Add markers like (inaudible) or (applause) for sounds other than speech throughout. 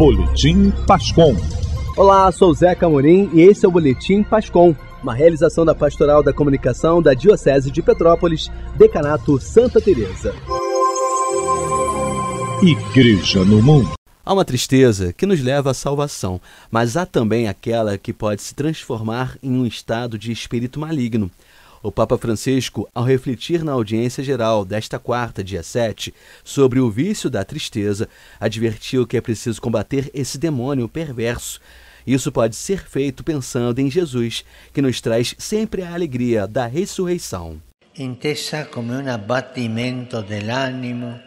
Boletim Pascom. Olá, sou Zeca Amorim e esse é o Boletim Pascom, uma realização da Pastoral da Comunicação da Diocese de Petrópolis, Decanato Santa Teresa. Igreja no Mundo. Há uma tristeza que nos leva à salvação, mas há também aquela que pode se transformar em um estado de espírito maligno. O Papa Francisco, ao refletir na audiência geral desta quarta, dia 7, sobre o vício da tristeza, advertiu que é preciso combater esse demônio perverso. Isso pode ser feito pensando em Jesus, que nos traz sempre a alegria da ressurreição. Intessa como um abatimento ânimo,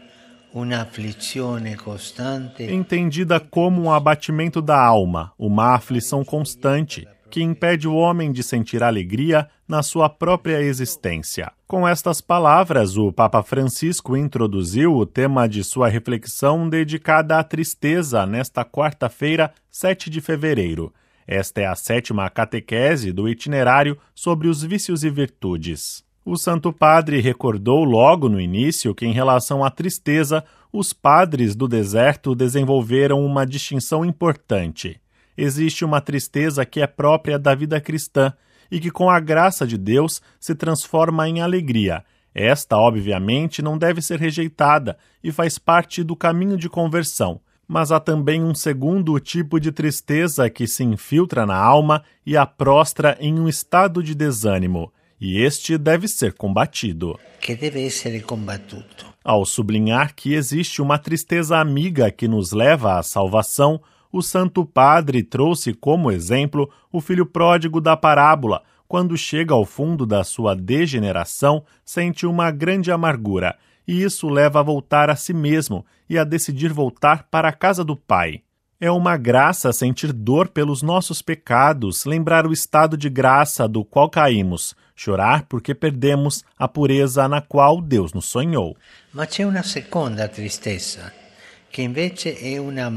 uma aflição constante. Entendida como um abatimento da alma, uma aflição constante que impede o homem de sentir alegria na sua própria existência. Com estas palavras, o Papa Francisco introduziu o tema de sua reflexão dedicada à tristeza nesta quarta-feira, 7 de fevereiro. Esta é a sétima catequese do itinerário sobre os vícios e virtudes. O Santo Padre recordou logo no início que, em relação à tristeza, os padres do deserto desenvolveram uma distinção importante. Existe uma tristeza que é própria da vida cristã e que, com a graça de Deus, se transforma em alegria. Esta, obviamente, não deve ser rejeitada e faz parte do caminho de conversão. Mas há também um segundo tipo de tristeza que se infiltra na alma e a prostra em um estado de desânimo, e este deve ser combatido. Que deve ser combatido. Ao sublinhar que existe uma tristeza amiga que nos leva à salvação, o Santo Padre trouxe como exemplo o filho pródigo da parábola, quando chega ao fundo da sua degeneração, sente uma grande amargura, e isso leva a voltar a si mesmo e a decidir voltar para a casa do Pai. É uma graça sentir dor pelos nossos pecados, lembrar o estado de graça do qual caímos, chorar porque perdemos a pureza na qual Deus nos sonhou. Mas há uma segunda tristeza. É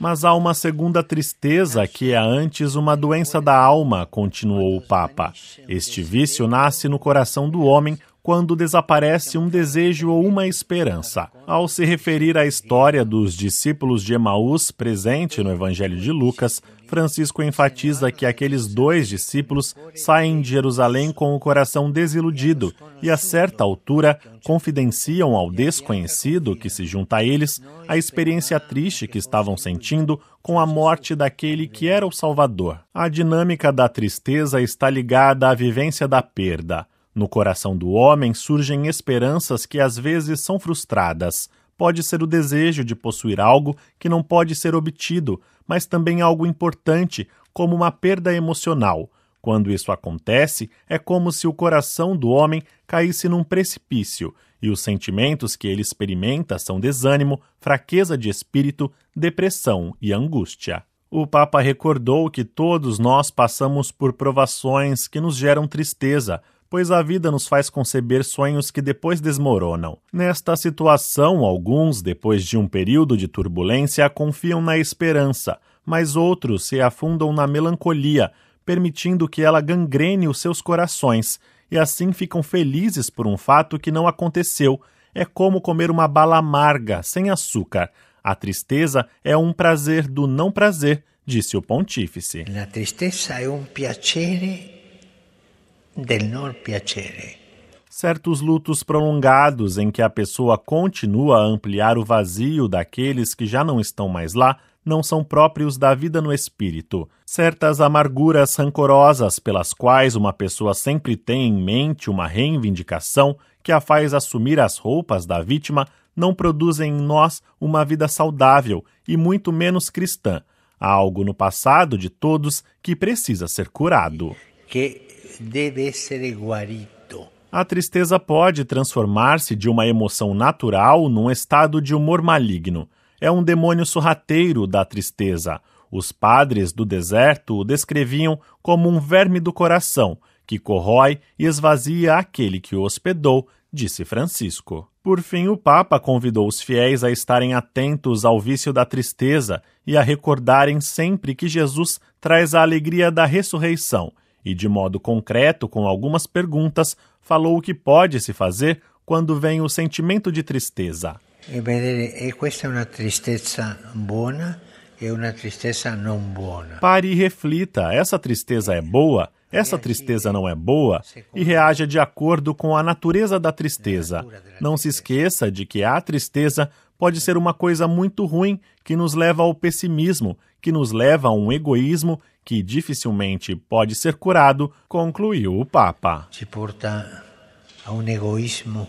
Mas há uma segunda tristeza que é antes uma doença da alma, continuou o Papa. Este vício nasce no coração do homem quando desaparece um desejo ou uma esperança. Ao se referir à história dos discípulos de Emaús presente no Evangelho de Lucas, Francisco enfatiza que aqueles dois discípulos saem de Jerusalém com o coração desiludido e, a certa altura, confidenciam ao desconhecido que se junta a eles a experiência triste que estavam sentindo com a morte daquele que era o Salvador. A dinâmica da tristeza está ligada à vivência da perda. No coração do homem surgem esperanças que às vezes são frustradas. Pode ser o desejo de possuir algo que não pode ser obtido, mas também algo importante, como uma perda emocional. Quando isso acontece, é como se o coração do homem caísse num precipício, e os sentimentos que ele experimenta são desânimo, fraqueza de espírito, depressão e angústia. O Papa recordou que todos nós passamos por provações que nos geram tristeza, pois a vida nos faz conceber sonhos que depois desmoronam. Nesta situação, alguns, depois de um período de turbulência, confiam na esperança, mas outros se afundam na melancolia, permitindo que ela gangrene os seus corações, e assim ficam felizes por um fato que não aconteceu. É como comer uma bala amarga, sem açúcar. A tristeza é um prazer do não prazer, disse o pontífice. A tristeza é um piacere del non piacere. Certos lutos prolongados em que a pessoa continua a ampliar o vazio daqueles que já não estão mais lá não são próprios da vida no espírito. Certas amarguras rancorosas pelas quais uma pessoa sempre tem em mente uma reivindicação que a faz assumir as roupas da vítima não produzem em nós uma vida saudável e muito menos cristã. Há algo no passado de todos que precisa ser curado. Que deve ser guarito. A tristeza pode transformar-se de uma emoção natural num estado de humor maligno. É um demônio sorrateiro da tristeza. Os padres do deserto o descreviam como um verme do coração que corrói e esvazia aquele que o hospedou, disse Francisco. Por fim, o Papa convidou os fiéis a estarem atentos ao vício da tristeza e a recordarem sempre que Jesus traz a alegria da ressurreição e, de modo concreto, com algumas perguntas, falou o que pode se fazer quando vem o sentimento de tristeza. E questa é uma tristeza boa e uma tristeza não boa. Pare e reflita: essa tristeza é boa? Essa tristeza não é boa? E reaja de acordo com a natureza da tristeza. Não se esqueça de que a tristeza pode ser uma coisa muito ruim que nos leva ao pessimismo, que nos leva a um egoísmo que dificilmente pode ser curado, concluiu o Papa. Se porta a um egoísmo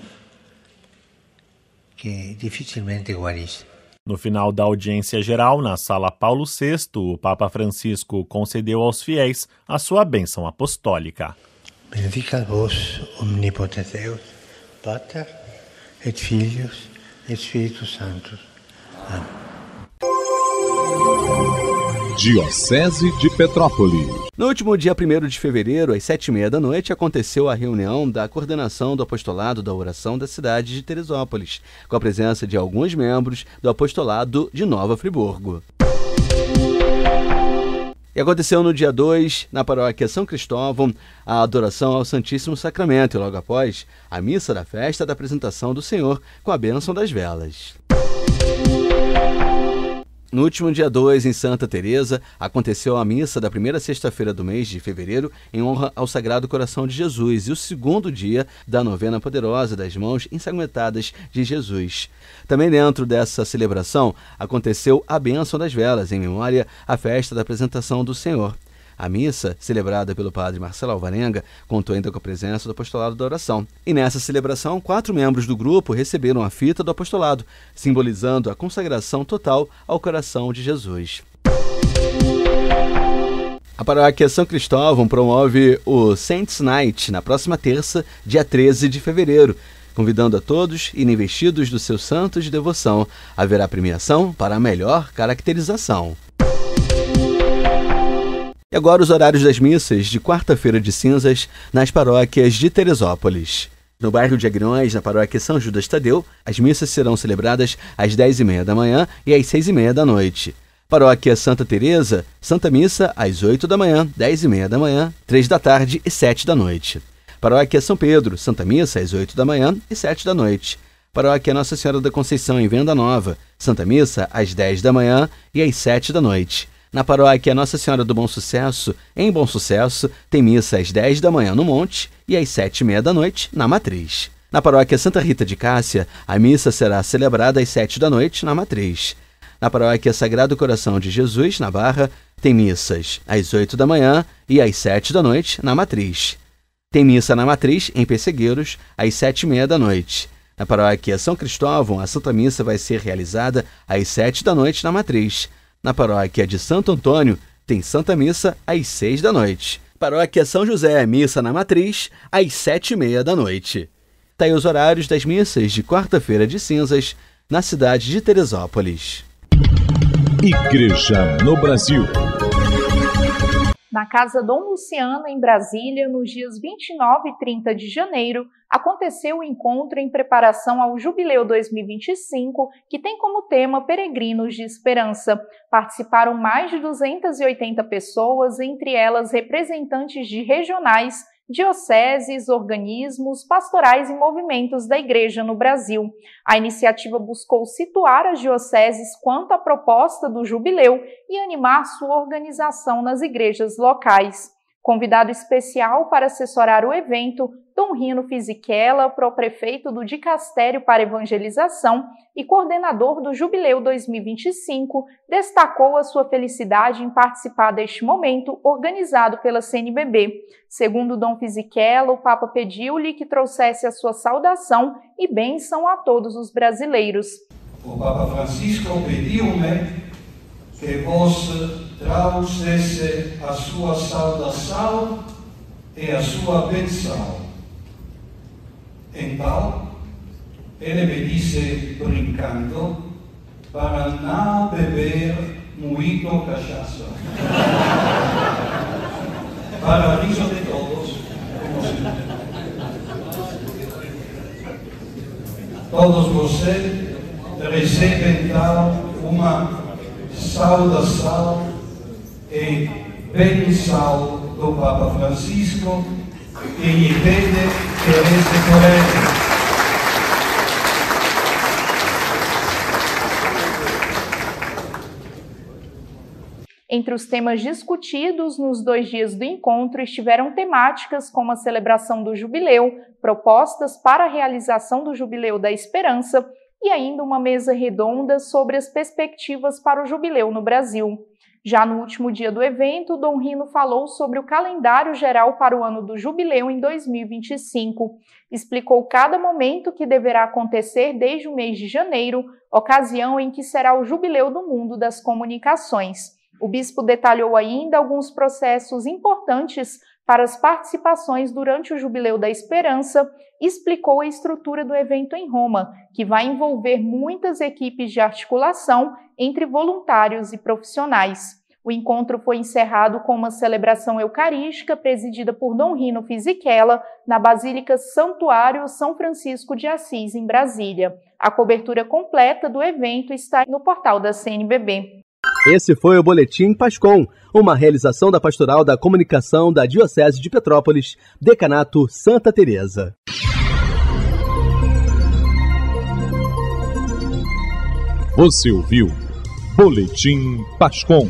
que dificilmente guarisce. No final da audiência geral, na sala Paulo VI, o Papa Francisco concedeu aos fiéis a sua bênção apostólica. Bendica vos, omnipotente Deus, Pater et Filhos et Espírito Santo. Amém. Diocese de Petrópolis. No último dia 1 de fevereiro, às 7h30 da noite, aconteceu a reunião da coordenação do apostolado da oração da cidade de Teresópolis, com a presença de alguns membros do apostolado de Nova Friburgo. E aconteceu no dia 2, na paróquia São Cristóvão, a adoração ao Santíssimo Sacramento e logo após, a missa da festa da apresentação do Senhor com a bênção das velas. Música no último dia 2, em Santa Teresa, aconteceu a missa da primeira sexta-feira do mês de fevereiro em honra ao Sagrado Coração de Jesus e o segundo dia da novena poderosa das mãos ensanguentadas de Jesus. Também dentro dessa celebração aconteceu a bênção das velas em memória à festa da apresentação do Senhor. A missa, celebrada pelo padre Marcelo Alvarenga, contou ainda com a presença do apostolado da oração. E nessa celebração, quatro membros do grupo receberam a fita do apostolado, simbolizando a consagração total ao coração de Jesus. A paróquia São Cristóvão promove o Saints Night na próxima terça, dia 13 de fevereiro convidando a todos e investidos do seu santo de devoção. Haverá premiação para a melhor caracterização. E agora os horários das missas de quarta-feira de cinzas nas paróquias de Teresópolis. No bairro de Agrões, na paróquia São Judas Tadeu, as missas serão celebradas às 10h30 da manhã e às 6h30 da noite. Paróquia Santa Teresa, Santa Missa às 8 da manhã, 10h30 da manhã, 3 da tarde e 7 da noite. Paróquia São Pedro, Santa Missa às 8 da manhã e 7 da noite. Paróquia Nossa Senhora da Conceição em Venda Nova, Santa Missa às 10 da manhã e às 7 da noite. Na paróquia Nossa Senhora do Bom Sucesso, em Bom Sucesso, tem missa às 10 da manhã no Monte e às 7 e meia da noite na Matriz. Na paróquia Santa Rita de Cássia, a missa será celebrada às 7 da noite na Matriz. Na paróquia Sagrado Coração de Jesus, na Barra, tem missas às 8 da manhã e às 7 da noite na Matriz. Tem missa na Matriz, em Pessegueiros, às 7 e meia da noite. Na paróquia São Cristóvão, a Santa Missa vai ser realizada às 7 da noite na Matriz. Na paróquia de Santo Antônio, tem Santa Missa às seis da noite. Paróquia São José, missa na Matriz, às sete e meia da noite. Tá aí os horários das missas de quarta-feira de cinzas na cidade de Teresópolis. Igreja no Brasil na Casa Dom Luciano, em Brasília, nos dias 29 e 30 de janeiro, aconteceu o encontro em preparação ao Jubileu 2025, que tem como tema Peregrinos de Esperança. Participaram mais de 280 pessoas, entre elas representantes de regionais dioceses, organismos pastorais e movimentos da Igreja no Brasil. A iniciativa buscou situar as dioceses quanto à proposta do jubileu e animar sua organização nas igrejas locais. Convidado especial para assessorar o evento Rino Fisichella, pró-prefeito do Dicastério para Evangelização e coordenador do Jubileu 2025, destacou a sua felicidade em participar deste momento organizado pela CNBB. Segundo Dom Fisichella, o Papa pediu-lhe que trouxesse a sua saudação e bênção a todos os brasileiros. O Papa Francisco pediu-me né, que você trouxesse a sua saudação e a sua bênção então, ele me disse, brincando, para não beber muito cachaça. (laughs) para riso de todos, como sempre. Todos vocês recebem então uma saudação e benção do Papa Francisco, que lhe pede e colegas. Entre os temas discutidos nos dois dias do encontro estiveram temáticas como a celebração do jubileu, propostas para a realização do jubileu da esperança e ainda uma mesa redonda sobre as perspectivas para o jubileu no Brasil. Já no último dia do evento, Dom Rino falou sobre o calendário geral para o ano do jubileu em 2025. Explicou cada momento que deverá acontecer desde o mês de janeiro, ocasião em que será o jubileu do mundo das comunicações. O bispo detalhou ainda alguns processos importantes para as participações durante o Jubileu da Esperança, explicou a estrutura do evento em Roma, que vai envolver muitas equipes de articulação entre voluntários e profissionais. O encontro foi encerrado com uma celebração eucarística presidida por Dom Rino Fisichella na Basílica Santuário São Francisco de Assis, em Brasília. A cobertura completa do evento está no portal da CNBB. Esse foi o Boletim Pascom, uma realização da Pastoral da Comunicação da Diocese de Petrópolis, Decanato Santa Teresa. Você ouviu Boletim Pascom.